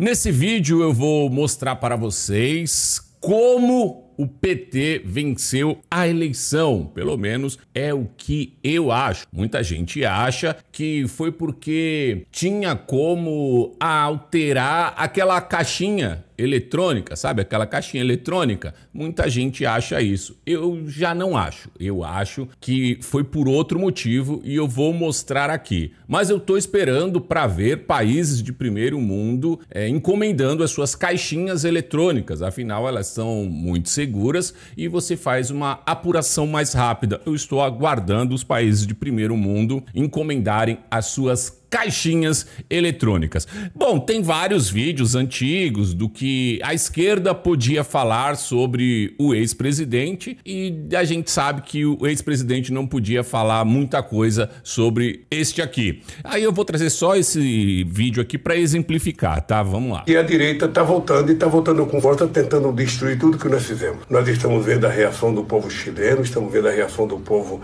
Nesse vídeo eu vou mostrar para vocês como o PT venceu a eleição, pelo menos é o que eu acho. Muita gente acha que foi porque tinha como alterar aquela caixinha eletrônica, sabe? Aquela caixinha eletrônica. Muita gente acha isso. Eu já não acho. Eu acho que foi por outro motivo e eu vou mostrar aqui. Mas eu tô esperando para ver países de primeiro mundo é, encomendando as suas caixinhas eletrônicas. Afinal, elas são muito seguras e você faz uma apuração mais rápida. Eu estou aguardando os países de primeiro mundo encomendarem as suas caixinhas eletrônicas. Bom, tem vários vídeos antigos do que a esquerda podia falar sobre o ex-presidente e a gente sabe que o ex-presidente não podia falar muita coisa sobre este aqui. Aí eu vou trazer só esse vídeo aqui para exemplificar, tá? Vamos lá. E a direita está voltando e está voltando com volta tá tentando destruir tudo que nós fizemos. Nós estamos vendo a reação do povo chileno, estamos vendo a reação do povo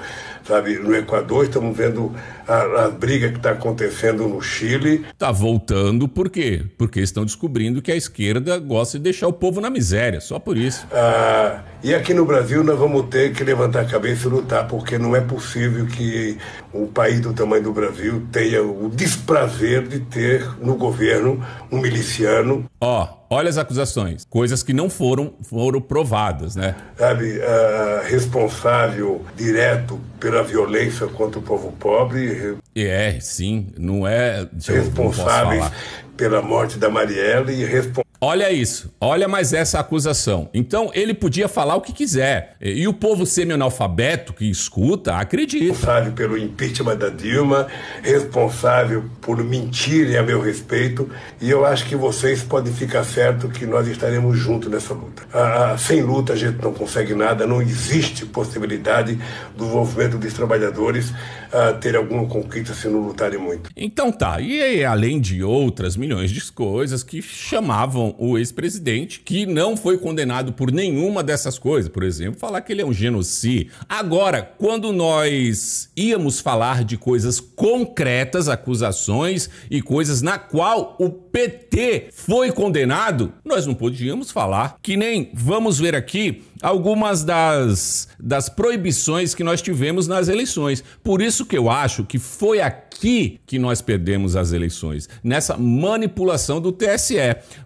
sabe? No Equador, estamos vendo a, a briga que está acontecendo no Chile. Está voltando por quê? Porque estão descobrindo que a esquerda gosta de deixar o povo na miséria, só por isso. Ah, e aqui no Brasil nós vamos ter que levantar a cabeça e lutar, porque não é possível que um país do tamanho do Brasil tenha o desprazer de ter no governo um miliciano. Ó, oh. Olha as acusações, coisas que não foram foram provadas, né? Sabe, ah, responsável direto pela pela violência contra o povo pobre. É, sim, não é. Responsáveis pela morte da Marielle e responsáveis Olha isso, olha mais essa acusação. Então ele podia falar o que quiser. E o povo semi-analfabeto que escuta acredita. Responsável pelo impeachment da Dilma, responsável por mentirem a meu respeito. E eu acho que vocês podem ficar certo que nós estaremos juntos nessa luta. Ah, ah, sem luta a gente não consegue nada, não existe possibilidade do movimento dos trabalhadores ah, ter alguma conquista se não lutarem muito. Então tá, e aí, além de outras milhões de coisas que chamavam o ex-presidente, que não foi condenado por nenhuma dessas coisas, por exemplo, falar que ele é um genocídio. Agora, quando nós íamos falar de coisas concretas, acusações e coisas na qual o PT foi condenado, nós não podíamos falar que nem vamos ver aqui algumas das, das proibições que nós tivemos nas eleições. Por isso que eu acho que foi aqui que nós perdemos as eleições, nessa manipulação do TSE.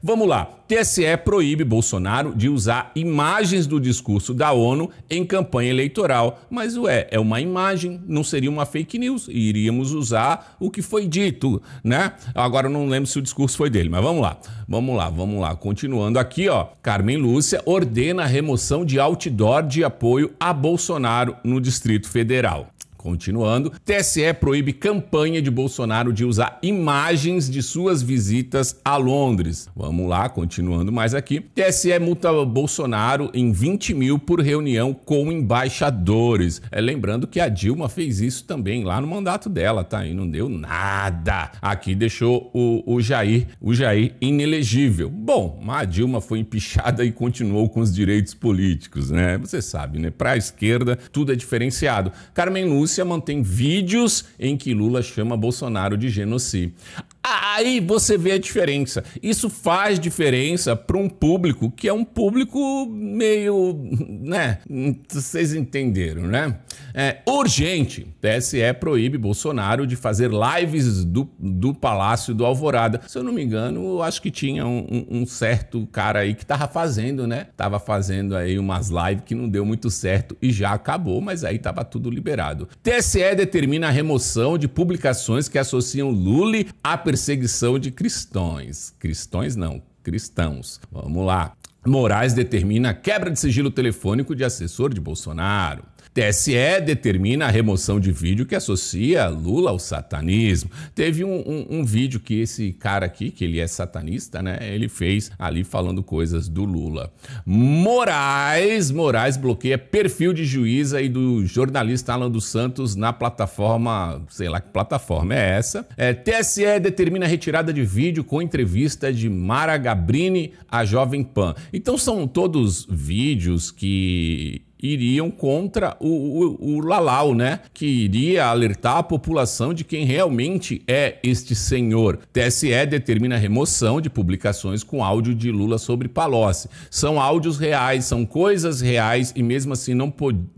Vamos Vamos lá. TSE proíbe Bolsonaro de usar imagens do discurso da ONU em campanha eleitoral. Mas ué, é uma imagem, não seria uma fake news. Iríamos usar o que foi dito, né? Agora eu não lembro se o discurso foi dele, mas vamos lá. Vamos lá, vamos lá. Continuando aqui, ó. Carmen Lúcia ordena a remoção de outdoor de apoio a Bolsonaro no Distrito Federal. Continuando, TSE proíbe campanha de Bolsonaro de usar imagens de suas visitas a Londres. Vamos lá, continuando mais aqui. TSE multa Bolsonaro em 20 mil por reunião com embaixadores. É, lembrando que a Dilma fez isso também lá no mandato dela, tá? E não deu nada. Aqui deixou o, o Jair, o Jair inelegível. Bom, mas a Dilma foi empichada e continuou com os direitos políticos, né? Você sabe, né? Para a esquerda, tudo é diferenciado. Carmen Lúcia Rússia mantém vídeos em que Lula chama Bolsonaro de genocídio. Aí você vê a diferença. Isso faz diferença para um público que é um público meio, né? Vocês entenderam, né? É, urgente. TSE proíbe Bolsonaro de fazer lives do, do Palácio do Alvorada. Se eu não me engano, eu acho que tinha um, um, certo cara aí que tava fazendo, né? Tava fazendo aí umas lives que não deu muito certo e já acabou, mas aí tava tudo liberado. TSE determina a remoção de publicações que associam Lula a pers perseguição de cristões. Cristões não, cristãos. Vamos lá. Moraes determina a quebra de sigilo telefônico de assessor de Bolsonaro. TSE determina a remoção de vídeo que associa Lula ao satanismo. Teve um, um, um, vídeo que esse cara aqui, que ele é satanista, né? Ele fez ali falando coisas do Lula. Moraes, Moraes bloqueia perfil de juíza e do jornalista Alan dos Santos na plataforma, sei lá que plataforma é essa. É, TSE determina a retirada de vídeo com entrevista de Mara Gabrini à Jovem Pan. Então são todos vídeos que iriam contra o, o, o, Lalau, né? Que iria alertar a população de quem realmente é este senhor. TSE determina a remoção de publicações com áudio de Lula sobre Palocci. São áudios reais, são coisas reais e mesmo assim não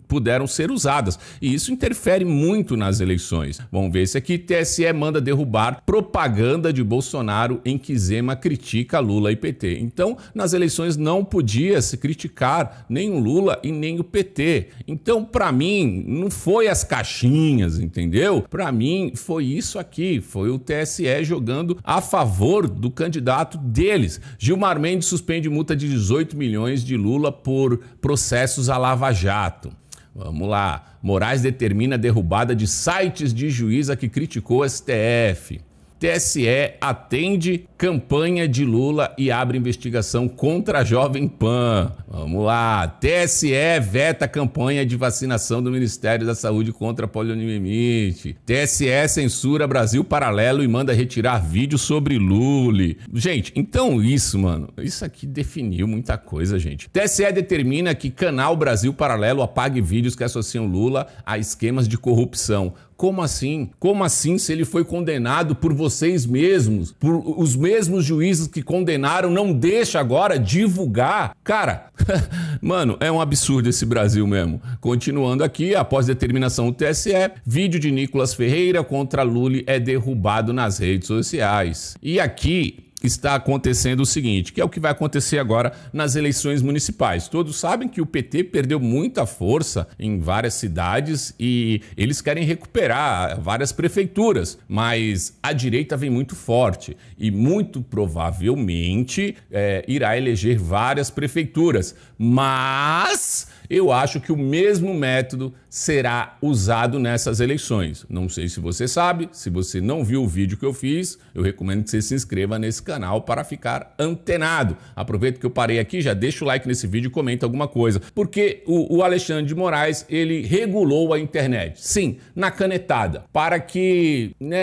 puderam ser usadas. E isso interfere muito nas eleições. Vamos ver se aqui. TSE manda derrubar propaganda de Bolsonaro em que Zema critica Lula e PT. Então, nas eleições não podia se criticar nem o Lula e nem o PT. Então, para mim, não foi as caixinhas, entendeu? Para mim, foi isso aqui, foi o TSE jogando a favor do candidato deles. Gilmar Mendes suspende multa de 18 milhões de Lula por processos a Lava Jato. Vamos lá. Moraes determina a derrubada de sites de juíza que criticou o STF. TSE atende campanha de Lula e abre investigação contra a Jovem Pan. Vamos lá. TSE veta campanha de vacinação do Ministério da Saúde contra a poliomielite. TSE censura Brasil Paralelo e manda retirar vídeo sobre Lula. Gente, então isso, mano, isso aqui definiu muita coisa, gente. TSE determina que canal Brasil Paralelo apague vídeos que associam Lula a esquemas de corrupção. Como assim? Como assim se ele foi condenado por vocês mesmos? Por os mesmos juízes que condenaram, não deixa agora divulgar? Cara, mano, é um absurdo esse Brasil mesmo. Continuando aqui, após determinação do TSE, vídeo de Nicolas Ferreira contra Lula é derrubado nas redes sociais. E aqui está acontecendo o seguinte, que é o que vai acontecer agora nas eleições municipais. Todos sabem que o PT perdeu muita força em várias cidades e eles querem recuperar várias prefeituras, mas a direita vem muito forte e muito provavelmente é, irá eleger várias prefeituras. Mas eu acho que o mesmo método será usado nessas eleições. Não sei se você sabe, se você não viu o vídeo que eu fiz, eu recomendo que você se inscreva nesse canal para ficar antenado. Aproveito que eu parei aqui, já deixa o like nesse vídeo e comenta alguma coisa, porque o, o Alexandre de Moraes, ele regulou a internet, sim, na canetada, para que, né,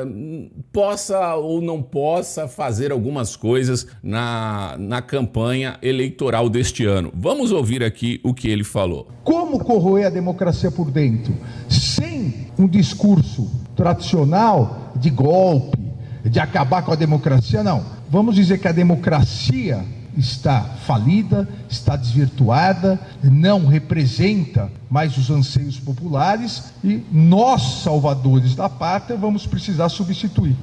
eh, possa ou não possa fazer algumas coisas na, na campanha eleitoral deste ano. Vamos ouvir aqui o que ele falou. Como corroer a democracia democracia por dentro, sem um discurso tradicional de golpe, de acabar com a democracia, não. Vamos dizer que a democracia está falida, está desvirtuada, não representa mais os anseios populares e nós, salvadores da pátria, vamos precisar substituir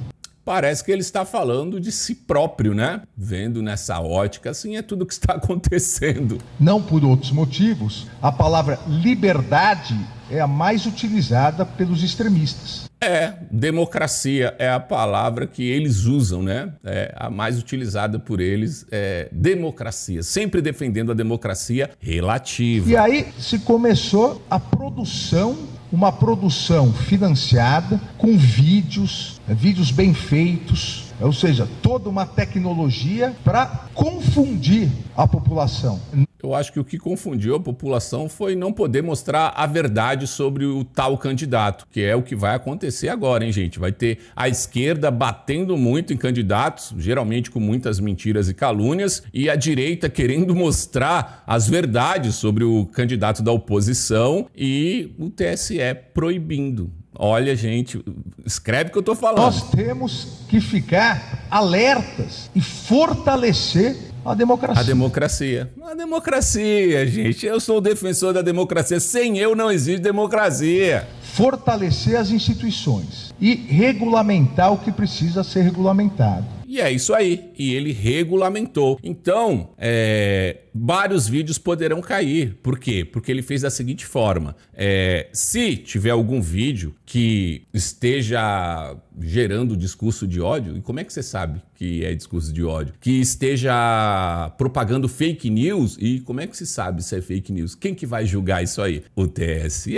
parece que ele está falando de si próprio, né? Vendo nessa ótica, assim, é tudo o que está acontecendo. Não por outros motivos, a palavra liberdade é a mais utilizada pelos extremistas. É, democracia é a palavra que eles usam, né? É a mais utilizada por eles é democracia, sempre defendendo a democracia relativa. E aí se começou a produção uma produção financiada com vídeos, né, vídeos bem feitos, né, ou seja, toda uma tecnologia para confundir a população eu acho que o que confundiu a população foi não poder mostrar a verdade sobre o tal candidato, que é o que vai acontecer agora, hein, gente? Vai ter a esquerda batendo muito em candidatos, geralmente com muitas mentiras e calúnias, e a direita querendo mostrar as verdades sobre o candidato da oposição e o TSE proibindo. Olha, gente, escreve o que eu estou falando. Nós temos que ficar alertas e fortalecer a democracia. A democracia. A democracia, gente. Eu sou defensor da democracia. Sem eu não existe democracia. Fortalecer as instituições e regulamentar o que precisa ser regulamentado. E é isso aí. E ele regulamentou. Então, é, vários vídeos poderão cair. Por quê? Porque ele fez da seguinte forma: é, se tiver algum vídeo que esteja gerando discurso de ódio, e como é que você sabe que é discurso de ódio? Que esteja propagando fake news, e como é que se sabe se é fake news? Quem que vai julgar isso aí? O TSE.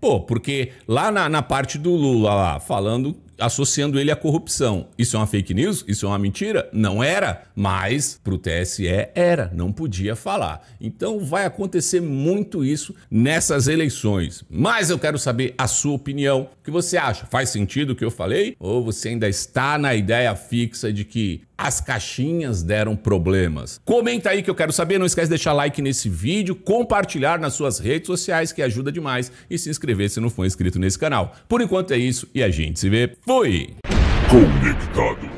Pô, porque lá na, na parte do Lula lá, falando associando ele à corrupção. Isso é uma fake news? Isso é uma mentira? Não era, mas para o TSE era, não podia falar. Então vai acontecer muito isso nessas eleições. Mas eu quero saber a sua opinião. O que você acha? Faz sentido o que eu falei? Ou você ainda está na ideia fixa de que as caixinhas deram problemas. Comenta aí que eu quero saber, não esquece de deixar like nesse vídeo, compartilhar nas suas redes sociais que ajuda demais e se inscrever se não for inscrito nesse canal. Por enquanto é isso e a gente se vê. Fui! Conectado.